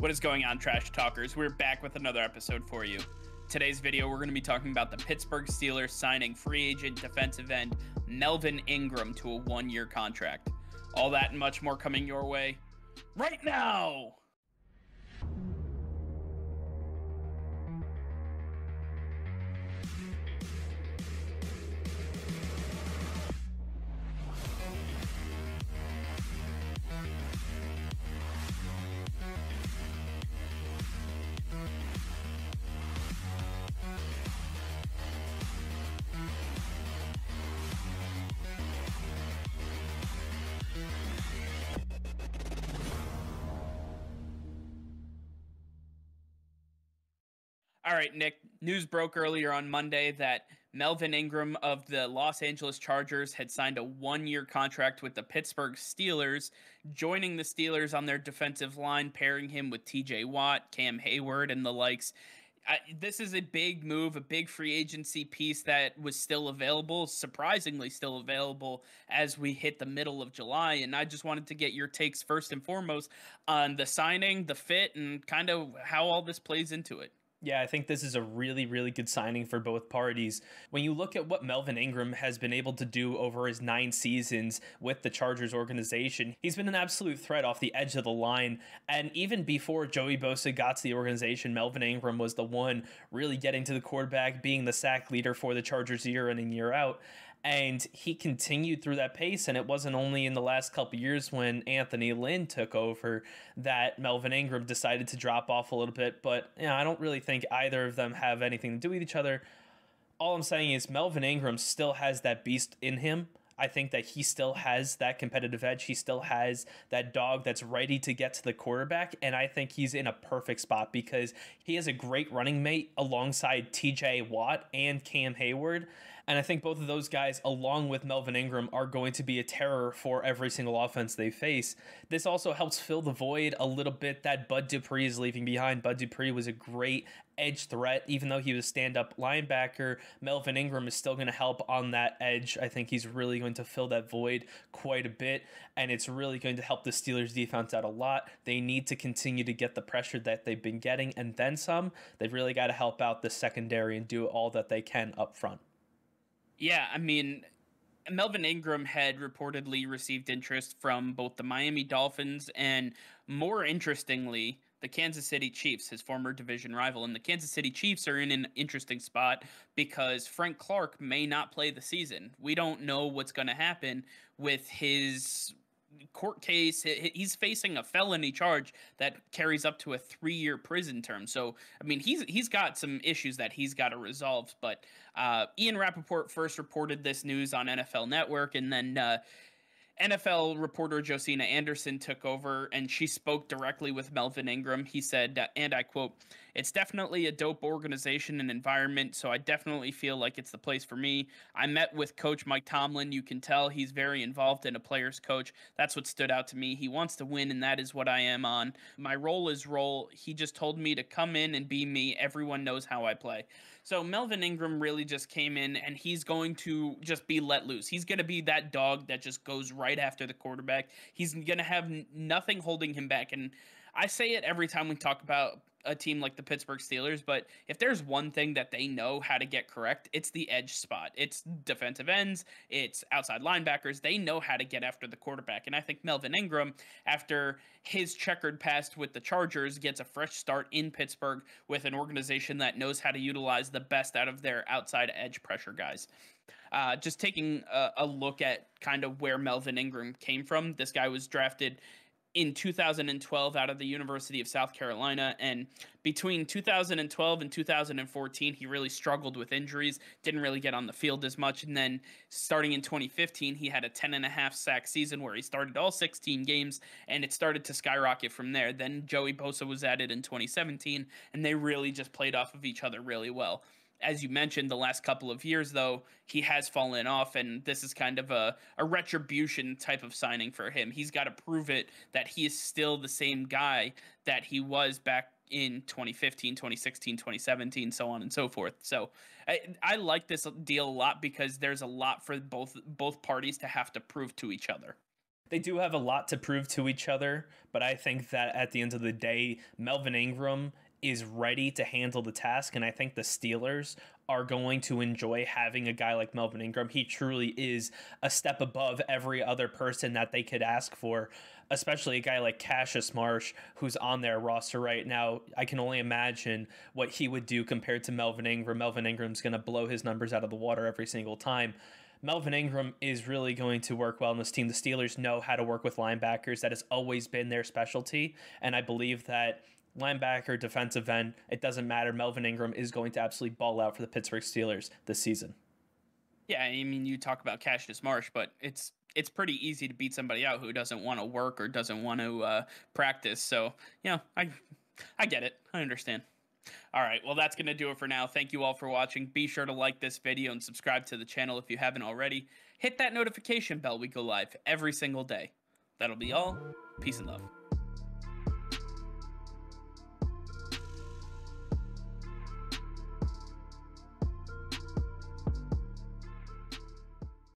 What is going on, Trash Talkers? We're back with another episode for you. Today's video, we're going to be talking about the Pittsburgh Steelers signing free agent defensive end Melvin Ingram to a one year contract. All that and much more coming your way right now. All right, Nick, news broke earlier on Monday that Melvin Ingram of the Los Angeles Chargers had signed a one year contract with the Pittsburgh Steelers, joining the Steelers on their defensive line, pairing him with TJ Watt, Cam Hayward, and the likes. I, this is a big move, a big free agency piece that was still available, surprisingly still available as we hit the middle of July. And I just wanted to get your takes first and foremost on the signing, the fit, and kind of how all this plays into it. Yeah, I think this is a really, really good signing for both parties. When you look at what Melvin Ingram has been able to do over his nine seasons with the Chargers organization, he's been an absolute threat off the edge of the line. And even before Joey Bosa got to the organization, Melvin Ingram was the one really getting to the quarterback, being the sack leader for the Chargers year in and year out. And he continued through that pace. And it wasn't only in the last couple years when Anthony Lynn took over that Melvin Ingram decided to drop off a little bit. But you know, I don't really think either of them have anything to do with each other. All I'm saying is Melvin Ingram still has that beast in him. I think that he still has that competitive edge. He still has that dog that's ready to get to the quarterback. And I think he's in a perfect spot because he has a great running mate alongside TJ Watt and Cam Hayward. And I think both of those guys, along with Melvin Ingram, are going to be a terror for every single offense they face. This also helps fill the void a little bit that Bud Dupree is leaving behind. Bud Dupree was a great edge threat, even though he was stand up linebacker. Melvin Ingram is still going to help on that edge. I think he's really going to fill that void quite a bit, and it's really going to help the Steelers defense out a lot. They need to continue to get the pressure that they've been getting and then some. They've really got to help out the secondary and do all that they can up front. Yeah, I mean, Melvin Ingram had reportedly received interest from both the Miami Dolphins and, more interestingly, the Kansas City Chiefs, his former division rival. And the Kansas City Chiefs are in an interesting spot because Frank Clark may not play the season. We don't know what's going to happen with his court case. He's facing a felony charge that carries up to a three-year prison term. So, I mean, he's he's got some issues that he's got to resolve. But uh, Ian Rappaport first reported this news on NFL Network, and then uh, NFL reporter Josina Anderson took over and she spoke directly with Melvin Ingram. He said, uh, and I quote, It's definitely a dope organization and environment, so I definitely feel like it's the place for me. I met with Coach Mike Tomlin. You can tell he's very involved in a player's coach. That's what stood out to me. He wants to win, and that is what I am on. My role is role. He just told me to come in and be me. Everyone knows how I play. So Melvin Ingram really just came in and he's going to just be let loose. He's going to be that dog that just goes right after the quarterback. He's going to have nothing holding him back. And I say it every time we talk about a team like the Pittsburgh Steelers, but if there's one thing that they know how to get correct, it's the edge spot. It's defensive ends, it's outside linebackers. They know how to get after the quarterback. And I think Melvin Ingram, after his checkered past with the Chargers, gets a fresh start in Pittsburgh with an organization that knows how to utilize the best out of their outside edge pressure guys. Uh, just taking a, a, look at kind of where Melvin Ingram came from. This guy was drafted in 2012 out of the University of South Carolina. And between 2012 and 2014, he really struggled with injuries, didn't really get on the field as much. And then starting in 2015, he had a 10 and a half sack season where he started all 16 games and it started to skyrocket from there. Then Joey Bosa was added in 2017, and they really just played off of each other really well as you mentioned, the last couple of years, though, he has fallen off, and this is kind of a, a retribution type of signing for him. He's got to prove it that he is still the same guy that he was back in 2015, 2016, 2017, so on and so forth. So I, I like this deal a lot because there's a lot for both both parties to have to prove to each other they do have a lot to prove to each other, but I think that at the end of the day, Melvin Ingram is ready to handle the task. And I think the Steelers are going to enjoy having a guy like Melvin Ingram. He truly is a step above every other person that they could ask for, especially a guy like Cassius Marsh, who's on their roster right now. I can only imagine what he would do compared to Melvin Ingram. Melvin Ingram's going to blow his numbers out of the water every single time. Melvin Ingram is really going to work well in this team. The Steelers know how to work with linebackers. That has always been their specialty. And I believe that linebacker, defensive end, it doesn't matter. Melvin Ingram is going to absolutely ball out for the Pittsburgh Steelers this season. Yeah, I mean, you talk about Cassius Marsh, but it's it's pretty easy to beat somebody out who doesn't want to work or doesn't want to uh, practice. So, you know, I I get it. I understand. All right, well, that's going to do it for now. Thank you all for watching. Be sure to like this video and subscribe to the channel if you haven't already. Hit that notification bell. We go live every single day. That'll be all. Peace and love.